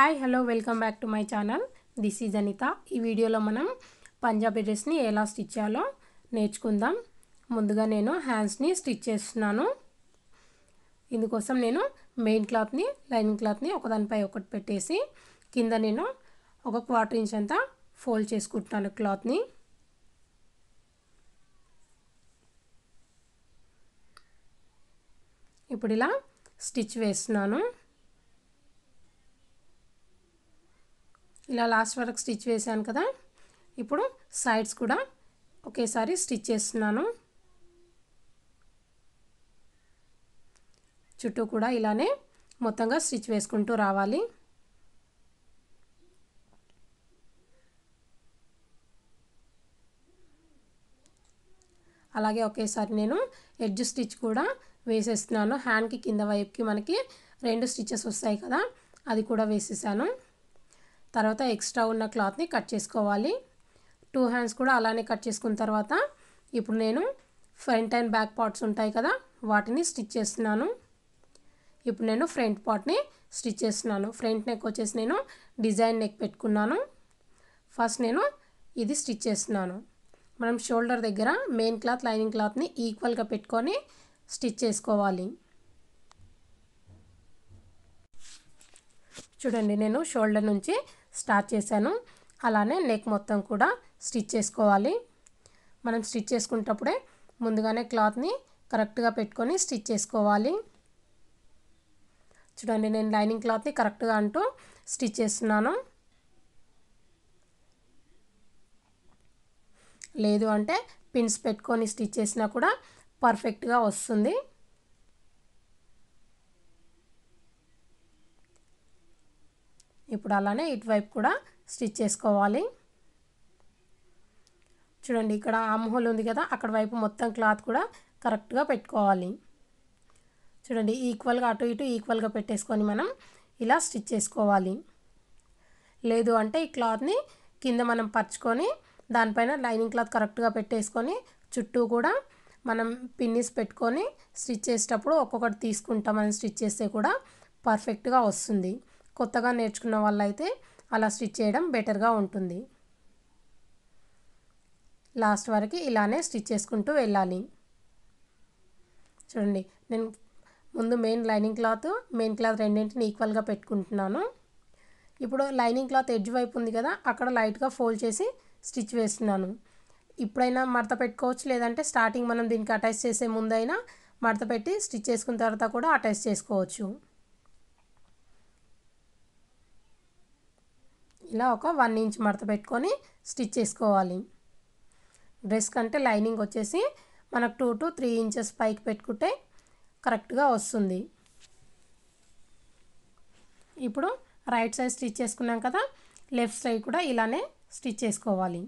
hi hello welcome back to my channel this is Anitha ఈ వీడియోలో మనం పంజాబీ డ్రెస్ని ఎలా స్టిచ్ చేయాలో నేర్చుకుందాం ముందుగా నేను హ్యాండ్స్ని స్టిచ్ చేస్తున్నాను ఇందుకోసం నేను మెయిన్ క్లాత్ని లైనింగ్ క్లాత్ని ఒకదానిపై ఒకటి పెట్టేసి కింద నేను ఒక క్వార్టర్ ఇంచ్ అంతా ఫోల్డ్ చేసుకుంటున్నాను క్లాత్ని ఇప్పుడు ఇలా స్టిచ్ వేస్తున్నాను ఇలా లాస్ట్ వరకు స్టిచ్ వేశాను కదా ఇప్పుడు సైడ్స్ కూడా ఒకేసారి స్టిచ్ చేస్తున్నాను చుట్టూ కూడా ఇలానే మొత్తంగా స్టిచ్ వేసుకుంటూ రావాలి అలాగే ఒకేసారి నేను ఎడ్జ్ స్టిచ్ కూడా వేసేస్తున్నాను హ్యాండ్కి కింద వైపుకి మనకి రెండు స్టిచ్చెస్ వస్తాయి కదా అది కూడా వేసేసాను తర్వాత ఎక్స్ట్రా ఉన్న క్లాత్ని కట్ చేసుకోవాలి టూ హ్యాండ్స్ కూడా అలానే కట్ చేసుకున్న తర్వాత ఇప్పుడు నేను ఫ్రంట్ అండ్ బ్యాక్ పార్ట్స్ ఉంటాయి కదా వాటిని స్టిచ్ చేస్తున్నాను ఇప్పుడు నేను ఫ్రంట్ పార్ట్ని స్టిచ్ చేస్తున్నాను ఫ్రంట్ నెక్ వచ్చేసి నేను డిజైన్ నెక్ పెట్టుకున్నాను ఫస్ట్ నేను ఇది స్టిచ్ చేస్తున్నాను మనం షోల్డర్ దగ్గర మెయిన్ క్లాత్ లైనింగ్ క్లాత్ని ఈక్వల్గా పెట్టుకొని స్టిచ్ చేసుకోవాలి చూడండి నేను షోల్డర్ నుంచి స్టార్ట్ చేశాను అలానే నెక్ మొత్తం కూడా స్టిచ్ చేసుకోవాలి మనం స్టిచ్ చేసుకునేటప్పుడే ముందుగానే క్లాత్ని కరెక్ట్గా పెట్టుకొని స్టిచ్ చేసుకోవాలి చూడండి నేను లైనింగ్ క్లాత్ని కరెక్ట్గా అంటూ స్టిచ్ చేస్తున్నాను లేదు అంటే పిన్స్ పెట్టుకొని స్టిచ్ చేసినా కూడా పర్ఫెక్ట్గా వస్తుంది ఇప్పుడు అలానే ఇటువైపు కూడా స్టిచ్ చేసుకోవాలి చూడండి ఇక్కడ ఆమ్హోల్ ఉంది కదా అక్కడ వైపు మొత్తం క్లాత్ కూడా కరెక్ట్గా పెట్టుకోవాలి చూడండి ఈక్వల్గా అటు ఇటు ఈక్వల్గా పెట్టేసుకొని మనం ఇలా స్టిచ్ చేసుకోవాలి లేదు అంటే ఈ క్లాత్ని కింద మనం పరుచుకొని దానిపైన లైనింగ్ క్లాత్ కరెక్ట్గా పెట్టేసుకొని చుట్టూ కూడా మనం పిన్నిస్ పెట్టుకొని స్టిచ్ చేసేటప్పుడు ఒక్కొక్కటి తీసుకుంటాం స్టిచ్ చేస్తే కూడా పర్ఫెక్ట్గా వస్తుంది కొత్తగా నేర్చుకున్న వాళ్ళైతే అలా స్టిచ్ చేయడం బెటర్గా ఉంటుంది లాస్ట్ వరకు ఇలానే స్టిచ్ చేసుకుంటూ వెళ్ళాలి చూడండి నేను ముందు main lining cloth main cloth రెండింటిని ఈక్వల్గా పెట్టుకుంటున్నాను ఇప్పుడు లైనింగ్ క్లాత్ ఎడ్జ్ వైపు ఉంది కదా అక్కడ లైట్గా ఫోల్డ్ చేసి స్టిచ్ వేస్తున్నాను ఇప్పుడైనా మడత పెట్టుకోవచ్చు లేదంటే స్టార్టింగ్ మనం దీనికి అటాచ్ చేసే ముందైనా మడత పెట్టి స్టిచ్ చేసుకున్న తర్వాత కూడా అటాచ్ చేసుకోవచ్చు ఇలా ఒక వన్ ఇంచ్ మడత పెట్టుకొని స్టిచ్ చేసుకోవాలి డ్రెస్ కంటే లైనింగ్ వచ్చేసి మనకు టూ టు త్రీ ఇంచెస్ పైకి పెట్టుకుంటే కరెక్ట్గా వస్తుంది ఇప్పుడు రైట్ సైడ్ స్టిచ్ చేసుకున్నాం కదా లెఫ్ట్ సైడ్ కూడా ఇలానే స్టిచ్ చేసుకోవాలి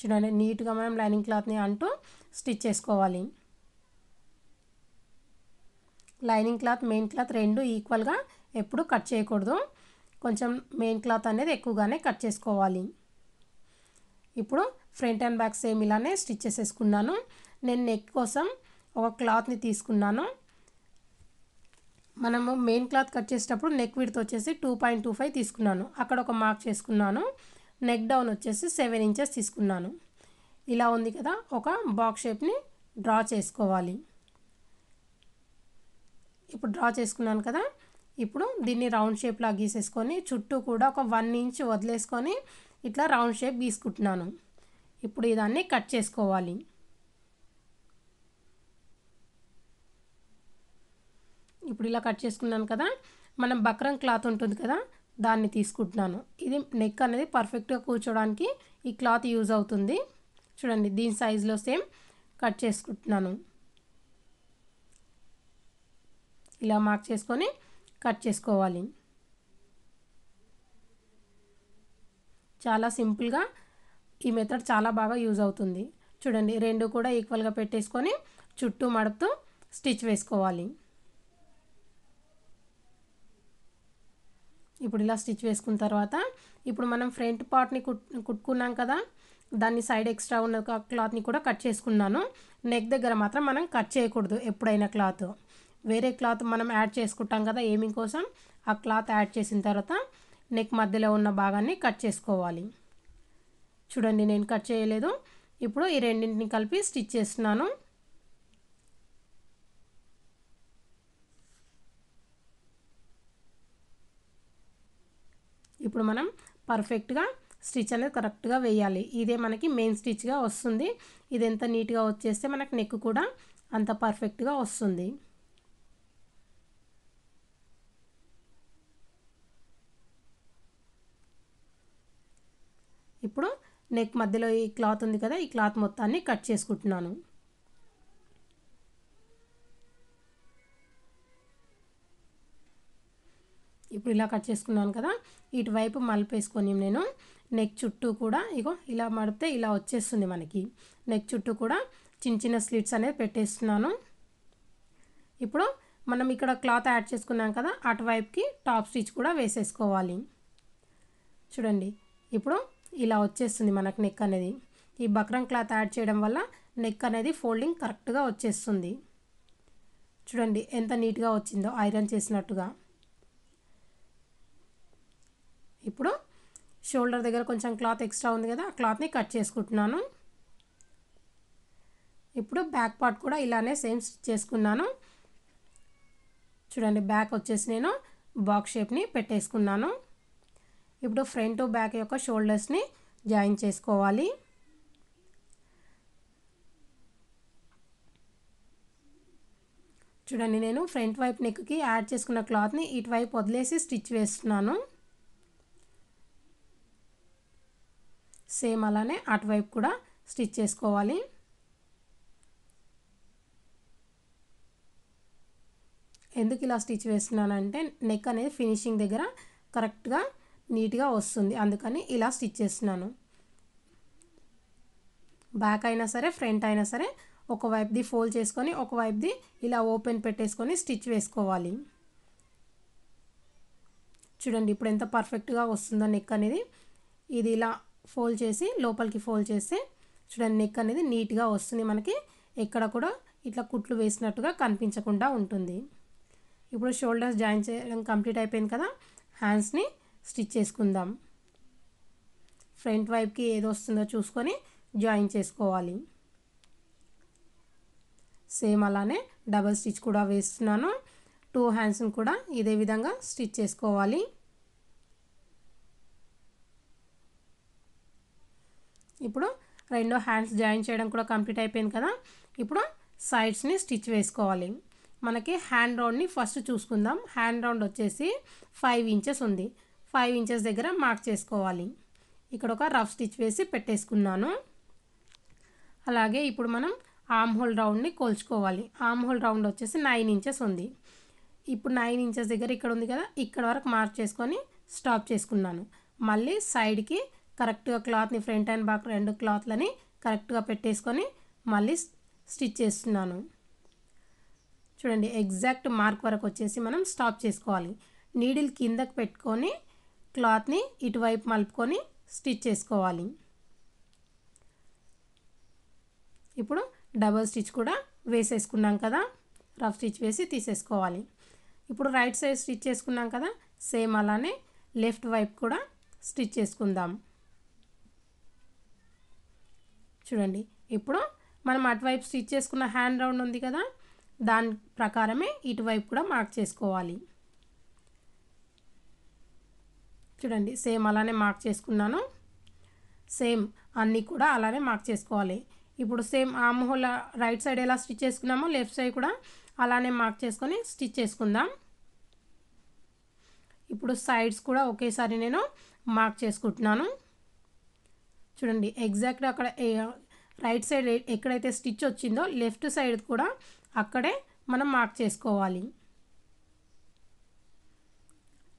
చూడండి నీట్గా మనం లైనింగ్ క్లాత్ని అంటూ స్టిచ్ చేసుకోవాలి లైనింగ్ క్లాత్ మెయిన్ క్లాత్ రెండు ఈక్వల్గా ఎప్పుడు కట్ చేయకూడదు కొంచెం మెయిన్ క్లాత్ అనేది ఎక్కువగానే కట్ చేసుకోవాలి ఇప్పుడు ఫ్రంట్ అండ్ బ్యాక్ సేమ్ ఇలానే స్టిచ్ చేసేసుకున్నాను నేను నెక్ కోసం ఒక క్లాత్ని తీసుకున్నాను మనము మెయిన్ క్లాత్ కట్ చేసేటప్పుడు నెక్ విడ్త్ వచ్చేసి టూ పాయింట్ టూ ఫైవ్ తీసుకున్నాను అక్కడ ఒక మార్క్ చేసుకున్నాను నెక్ డౌన్ వచ్చేసి సెవెన్ ఇంచెస్ తీసుకున్నాను ఇలా ఉంది కదా ఒక బాక్స్ షేప్ని డ్రా చేసుకోవాలి ఇప్పుడు డ్రా చేసుకున్నాను కదా ఇప్పుడు దీన్ని రౌండ్ షేప్లా గీసేసుకొని చుట్టూ కూడా ఒక వన్ ఇంచ్ వదిలేసుకొని ఇట్లా రౌండ్ షేప్ గీసుకుంటున్నాను ఇప్పుడు ఇదాన్ని కట్ చేసుకోవాలి ఇప్పుడు ఇలా కట్ చేసుకున్నాను కదా మనం బక్రం క్లాత్ ఉంటుంది కదా దాన్ని తీసుకుంటున్నాను ఇది నెక్ అనేది పర్ఫెక్ట్గా కూర్చోడానికి ఈ క్లాత్ యూజ్ అవుతుంది చూడండి దీని సైజులో సేమ్ కట్ చేసుకుంటున్నాను ఇలా మార్క్ చేసుకొని కట్ చేసుకోవాలి చాలా సింపుల్గా ఈ మెథడ్ చాలా బాగా యూజ్ అవుతుంది చూడండి రెండు కూడా ఈక్వల్గా పెట్టేసుకొని చుట్టూ మడుపుతూ స్టిచ్ వేసుకోవాలి ఇప్పుడు ఇలా స్టిచ్ వేసుకున్న తర్వాత ఇప్పుడు మనం ఫ్రంట్ పార్ట్ని కుట్టుకున్నాం కదా దాన్ని సైడ్ ఎక్స్ట్రా ఉన్న క్లాత్ని కూడా కట్ చేసుకున్నాను నెక్ దగ్గర మాత్రం మనం కట్ చేయకూడదు ఎప్పుడైనా క్లాత్ వేరే క్లాత్ మనం యాడ్ చేసుకుంటాం కదా ఏమింగ్ కోసం ఆ క్లాత్ యాడ్ చేసిన తర్వాత నెక్ మధ్యలో ఉన్న భాగాన్ని కట్ చేసుకోవాలి చూడండి నేను కట్ చేయలేదు ఇప్పుడు ఈ రెండింటిని కలిపి స్టిచ్ చేస్తున్నాను ఇప్పుడు మనం పర్ఫెక్ట్గా స్టిచ్ అనేది కరెక్ట్గా వేయాలి ఇదే మనకి మెయిన్ స్టిచ్గా వస్తుంది ఇది ఎంత నీట్గా వచ్చేస్తే మనకు నెక్ కూడా అంత పర్ఫెక్ట్గా వస్తుంది నెక్ మధ్యలో ఈ క్లాత్ ఉంది కదా ఈ క్లాత్ మొత్తాన్ని కట్ చేసుకుంటున్నాను ఇప్పుడు ఇలా కట్ చేసుకున్నాను కదా ఇటువైపు మలిపేసుకొని నేను నెక్ చుట్టూ కూడా ఇగో ఇలా మడిపితే ఇలా వచ్చేస్తుంది మనకి నెక్ చుట్టూ కూడా చిన్న చిన్న స్లిట్స్ అనేది పెట్టేస్తున్నాను ఇప్పుడు మనం ఇక్కడ క్లాత్ యాడ్ చేసుకున్నాం కదా అటువైపుకి టాప్ స్టిచ్ కూడా వేసేసుకోవాలి చూడండి ఇప్పుడు ఇలా వచ్చేస్తుంది మనకు నెక్ అనేది ఈ బక్రం క్లాత్ యాడ్ చేయడం వల్ల నెక్ అనేది ఫోల్డింగ్ కరెక్ట్గా వచ్చేస్తుంది చూడండి ఎంత నీట్గా వచ్చిందో ఐరన్ చేసినట్టుగా ఇప్పుడు షోల్డర్ దగ్గర కొంచెం క్లాత్ ఎక్స్ట్రా ఉంది కదా ఆ క్లాత్ని కట్ చేసుకుంటున్నాను ఇప్పుడు బ్యాక్ పార్ట్ కూడా ఇలానే సేమ్ చేసుకున్నాను చూడండి బ్యాక్ వచ్చేసి నేను బాక్స్ షేప్ని పెట్టేసుకున్నాను ఇప్పుడు ఫ్రంట్ బ్యాక్ యొక్క షోల్డర్స్ని జాయిన్ చేసుకోవాలి చూడండి నేను ఫ్రంట్ వైపు నెక్కి యాడ్ చేసుకున్న క్లాత్ని ఇటువైపు వదిలేసి స్టిచ్ వేస్తున్నాను సేమ్ అలానే అటువైపు కూడా స్టిచ్ చేసుకోవాలి ఎందుకు ఇలా స్టిచ్ వేస్తున్నానంటే నెక్ అనేది ఫినిషింగ్ దగ్గర కరెక్ట్గా నీట్గా వస్తుంది అందుకని ఇలా స్టిచ్ చేస్తున్నాను బ్యాక్ అయినా సరే ఫ్రంట్ అయినా సరే ఒకవైపుది ఫోల్డ్ చేసుకొని ఒకవైపుది ఇలా ఓపెన్ పెట్టేసుకొని స్టిచ్ వేసుకోవాలి చూడండి ఇప్పుడు ఎంత పర్ఫెక్ట్గా వస్తుందో నెక్ అనేది ఇది ఇలా ఫోల్డ్ చేసి లోపలికి ఫోల్డ్ చేస్తే చూడండి నెక్ అనేది నీట్గా వస్తుంది మనకి ఎక్కడ కూడా ఇట్లా కుట్లు వేసినట్టుగా కనిపించకుండా ఉంటుంది ఇప్పుడు షోల్డర్స్ జాయిన్ చేయడం కంప్లీట్ అయిపోయింది కదా హ్యాండ్స్ని స్టిచ్ చేసుకుందాం ఫ్రంట్ వైపుకి ఏదో వస్తుందో చూసుకొని జాయిన్ చేసుకోవాలి సేమ్ అలానే డబల్ స్టిచ్ కూడా వేస్తున్నాను టూ హ్యాండ్స్ని కూడా ఇదే విధంగా స్టిచ్ చేసుకోవాలి ఇప్పుడు రెండో హ్యాండ్స్ జాయిన్ చేయడం కూడా కంప్లీట్ అయిపోయింది కదా ఇప్పుడు సైడ్స్ని స్టిచ్ వేసుకోవాలి మనకి హ్యాండ్ రౌండ్ని ఫస్ట్ చూసుకుందాం హ్యాండ్ రౌండ్ వచ్చేసి ఫైవ్ ఇంచెస్ ఉంది ఫైవ్ ఇంచెస్ దగ్గర మార్క్ చేసుకోవాలి ఇక్కడ ఒక రఫ్ స్టిచ్ వేసి పెట్టేసుకున్నాను అలాగే ఇప్పుడు మనం ఆమ్ హోల్ రౌండ్ని కోల్చుకోవాలి ఆమ్ హోల్ రౌండ్ వచ్చేసి నైన్ ఇంచెస్ ఉంది ఇప్పుడు నైన్ ఇంచెస్ దగ్గర ఇక్కడ ఉంది కదా ఇక్కడ వరకు మార్క్ చేసుకొని స్టాప్ చేసుకున్నాను మళ్ళీ సైడ్కి కరెక్ట్గా క్లాత్ని ఫ్రంట్ అండ్ బ్యాక్ రెండు క్లాత్లని కరెక్ట్గా పెట్టేసుకొని మళ్ళీ స్టిచ్ చేస్తున్నాను చూడండి ఎగ్జాక్ట్ మార్క్ వరకు వచ్చేసి మనం స్టాప్ చేసుకోవాలి నీడిల్ కిందకు పెట్టుకొని క్లాత్ని ఇటువైపు మలుపుకొని స్టిచ్ చేసుకోవాలి ఇప్పుడు డబుల్ స్టిచ్ కూడా వేసేసుకున్నాం కదా రఫ్ స్టిచ్ వేసి తీసేసుకోవాలి ఇప్పుడు రైట్ సైడ్ స్టిచ్ చేసుకున్నాం కదా సేమ్ అలానే లెఫ్ట్ వైపు కూడా స్టిచ్ చేసుకుందాం చూడండి ఇప్పుడు మనం అటువైపు స్టిచ్ చేసుకున్న హ్యాండ్ రౌండ్ ఉంది కదా దాని ప్రకారమే ఇటువైపు కూడా మార్క్ చేసుకోవాలి చూడండి సేమ్ అలానే మార్క్ చేసుకున్నాను సేమ్ అన్నీ కూడా అలానే మార్క్ చేసుకోవాలి ఇప్పుడు సేమ్ ఆ మొహల రైట్ సైడ్ ఎలా స్టిచ్ చేసుకున్నామో లెఫ్ట్ సైడ్ కూడా అలానే మార్క్ చేసుకొని స్టిచ్ చేసుకుందాం ఇప్పుడు సైడ్స్ కూడా ఒకేసారి నేను మార్క్ చేసుకుంటున్నాను చూడండి ఎగ్జాక్ట్ అక్కడ రైట్ సైడ్ ఎక్కడైతే స్టిచ్ వచ్చిందో లెఫ్ట్ సైడ్ కూడా అక్కడే మనం మార్క్ చేసుకోవాలి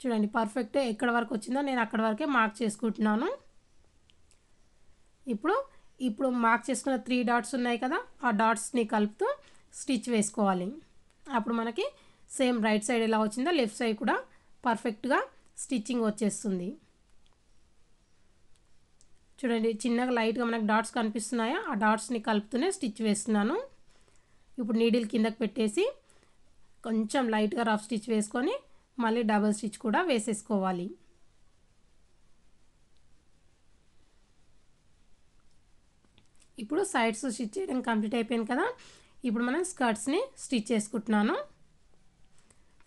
చూడండి పర్ఫెక్టే ఎక్కడ వరకు వచ్చిందో నేను అక్కడ వరకే మార్క్ చేసుకుంటున్నాను ఇప్పుడు ఇప్పుడు మార్క్ చేసుకున్న త్రీ డాట్స్ ఉన్నాయి కదా ఆ డాట్స్ని కలుపుతూ స్టిచ్ వేసుకోవాలి అప్పుడు మనకి సేమ్ రైట్ సైడ్ ఎలా వచ్చిందో లెఫ్ట్ సైడ్ కూడా పర్ఫెక్ట్గా స్టిచ్చింగ్ వచ్చేస్తుంది చూడండి చిన్నగా లైట్గా మనకు డాట్స్ కనిపిస్తున్నాయా ఆ డాట్స్ని కలుపుతూనే స్టిచ్ వేస్తున్నాను ఇప్పుడు నీడిల్ కిందకు పెట్టేసి కొంచెం లైట్గా రఫ్ స్టిచ్ వేసుకొని మళ్ళీ డబల్ స్టిచ్ కూడా వేసేసుకోవాలి ఇప్పుడు సైడ్స్ స్టిచ్ చేయడం కంప్లీట్ అయిపోయింది కదా ఇప్పుడు మనం స్కర్ట్స్ని స్టిచ్ చేసుకుంటున్నాను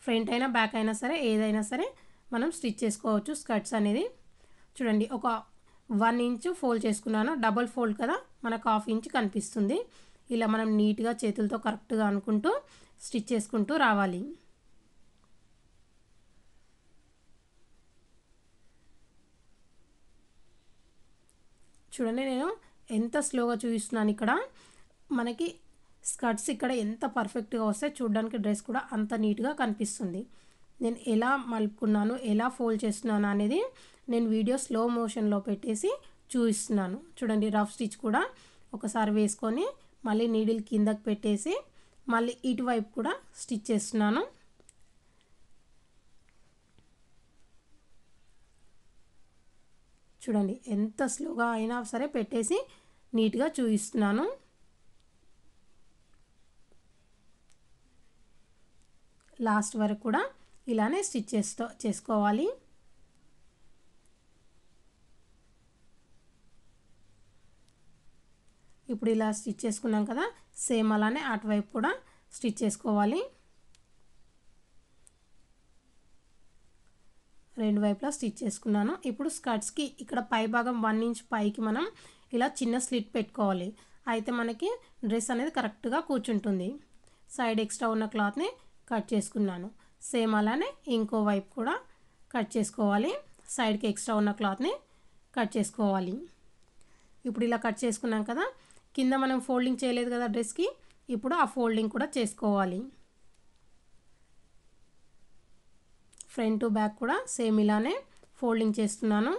ఫ్రంట్ అయినా బ్యాక్ అయినా సరే ఏదైనా సరే మనం స్టిచ్ చేసుకోవచ్చు స్కర్ట్స్ అనేది చూడండి ఒక వన్ ఇంచ్ ఫోల్డ్ చేసుకున్నాను డబల్ ఫోల్డ్ కదా మనకు హాఫ్ ఇంచ్ కనిపిస్తుంది ఇలా మనం నీట్గా చేతులతో కరెక్ట్గా అనుకుంటూ స్టిచ్ చేసుకుంటూ రావాలి చూడండి నేను ఎంత స్లోగా చూపిస్తున్నాను ఇక్కడ మనకి స్కర్ట్స్ ఇక్కడ ఎంత పర్ఫెక్ట్గా వస్తాయి చూడడానికి డ్రెస్ కూడా అంత నీట్గా కనిపిస్తుంది నేను ఎలా మలుపుకున్నాను ఎలా ఫోల్డ్ చేస్తున్నాను అనేది నేను వీడియో స్లో మోషన్లో పెట్టేసి చూపిస్తున్నాను చూడండి రఫ్ స్టిచ్ కూడా ఒకసారి వేసుకొని మళ్ళీ నీడిల్ కిందకు పెట్టేసి మళ్ళీ ఇటువైపు కూడా స్టిచ్ చేస్తున్నాను చూడండి ఎంత స్లోగా అయినా సరే పెట్టేసి నీట్గా చూపిస్తున్నాను లాస్ట్ వరకు కూడా ఇలానే స్టిచ్ చేస్తో చేసుకోవాలి ఇప్పుడు ఇలా స్టిచ్ చేసుకున్నాం కదా సేమ్ అలానే అటువైపు కూడా స్టిచ్ చేసుకోవాలి రెండు వైపులా స్టిచ్ చేసుకున్నాను ఇప్పుడు స్కర్ట్స్కి ఇక్కడ పై భాగం వన్ ఇంచ్ పైకి మనం ఇలా చిన్న స్లిట్ పెట్టుకోవాలి అయితే మనకి డ్రెస్ అనేది కరెక్ట్గా కూర్చుంటుంది సైడ్ ఎక్స్ట్రా ఉన్న క్లాత్ని కట్ చేసుకున్నాను సేమ్ అలానే ఇంకో వైపు కూడా కట్ చేసుకోవాలి సైడ్కి ఎక్స్ట్రా ఉన్న క్లాత్ని కట్ చేసుకోవాలి ఇప్పుడు ఇలా కట్ చేసుకున్నాం కదా కింద మనం ఫోల్డింగ్ చేయలేదు కదా డ్రెస్కి ఇప్పుడు ఆ ఫోల్డింగ్ కూడా చేసుకోవాలి ఫ్రంట్ బ్యాక్ కూడా సేమ్ ఇలానే ఫోల్డింగ్ చేస్తున్నాను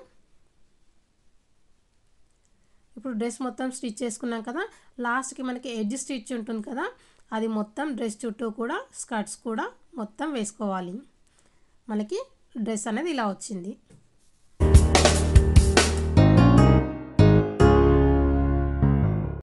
ఇప్పుడు డ్రెస్ మొత్తం స్టిచ్ చేసుకున్నాం కదా లాస్ట్కి మనకి ఎడ్జ్ స్టిచ్ ఉంటుంది కదా అది మొత్తం డ్రెస్ చుట్టూ కూడా స్కర్ట్స్ కూడా మొత్తం వేసుకోవాలి మనకి డ్రెస్ అనేది ఇలా వచ్చింది